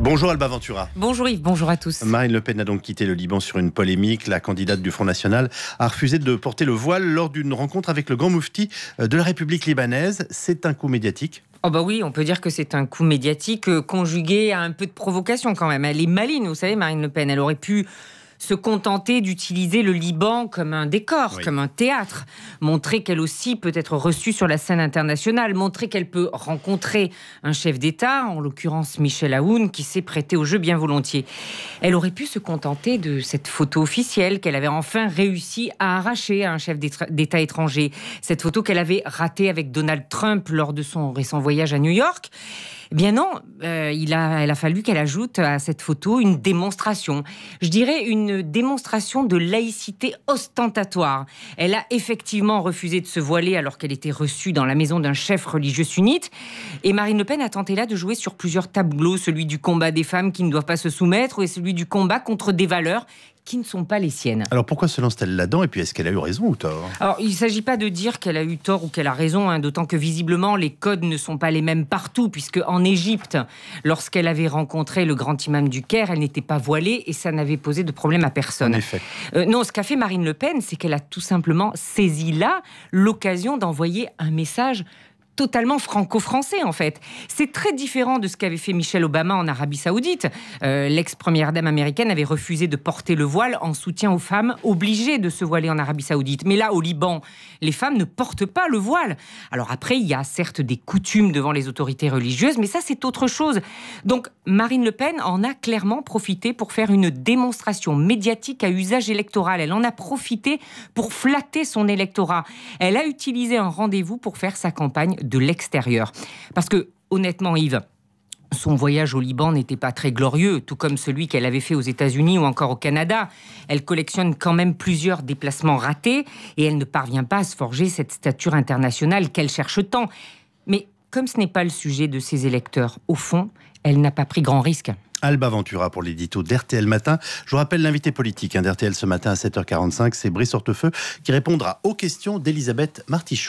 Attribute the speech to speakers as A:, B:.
A: Bonjour Alba Ventura. Bonjour Yves, bonjour à tous. Marine Le Pen a donc quitté le Liban sur une polémique. La candidate du Front National a refusé de porter le voile lors d'une rencontre avec le grand moufti euh, de la République libanaise. C'est un coup médiatique
B: Oh bah oui, on peut dire que c'est un coup médiatique euh, conjugué à un peu de provocation quand même. Elle est maline, vous savez, Marine Le Pen. Elle aurait pu se contenter d'utiliser le Liban comme un décor, comme un théâtre, montrer qu'elle aussi peut être reçue sur la scène internationale, montrer qu'elle peut rencontrer un chef d'État, en l'occurrence Michel Aoun, qui s'est prêté au jeu bien volontiers. Elle aurait pu se contenter de cette photo officielle qu'elle avait enfin réussi à arracher à un chef d'État étranger, cette photo qu'elle avait ratée avec Donald Trump lors de son récent voyage à New York. Eh bien non, euh, il, a, il a fallu qu'elle ajoute à cette photo une démonstration. Je dirais une démonstration de laïcité ostentatoire. Elle a effectivement refusé de se voiler alors qu'elle était reçue dans la maison d'un chef religieux sunnite. Et Marine Le Pen a tenté là de jouer sur plusieurs tableaux, celui du combat des femmes qui ne doivent pas se soumettre et celui du combat contre des valeurs qui ne sont pas les siennes.
A: Alors pourquoi se lance-t-elle là-dedans Et puis est-ce qu'elle a eu raison ou tort
B: Alors il ne s'agit pas de dire qu'elle a eu tort ou qu'elle a raison, hein, d'autant que visiblement les codes ne sont pas les mêmes partout, puisque en Égypte, lorsqu'elle avait rencontré le grand imam du Caire, elle n'était pas voilée et ça n'avait posé de problème à personne. En effet. Euh, non, ce qu'a fait Marine Le Pen, c'est qu'elle a tout simplement saisi là l'occasion d'envoyer un message totalement franco-français en fait. C'est très différent de ce qu'avait fait Michel Obama en Arabie Saoudite. Euh, l'ex-première dame américaine avait refusé de porter le voile en soutien aux femmes obligées de se voiler en Arabie Saoudite. Mais là, au Liban, les femmes ne portent pas le voile. Alors après, il y a certes des coutumes devant les autorités religieuses, mais ça c'est autre chose. Donc Marine Le Pen en a clairement profité pour faire une démonstration médiatique à usage électoral. Elle en a profité pour flatter son électorat. Elle a utilisé un rendez-vous pour faire sa campagne de l'extérieur. Parce que, honnêtement, Yves, son voyage au Liban n'était pas très glorieux, tout comme celui qu'elle avait fait aux États-Unis ou encore au Canada. Elle collectionne quand même plusieurs déplacements ratés et elle ne parvient pas à se forger cette stature internationale qu'elle cherche tant. Mais comme ce n'est pas le sujet de ses électeurs, au fond, elle n'a pas pris
A: grand risque. Alba Ventura pour l'édito d'RTL Matin. Je vous rappelle l'invité politique hein, d'RTL ce matin à 7h45, c'est Brice Hortefeux qui répondra aux questions d'Elisabeth Martichoux.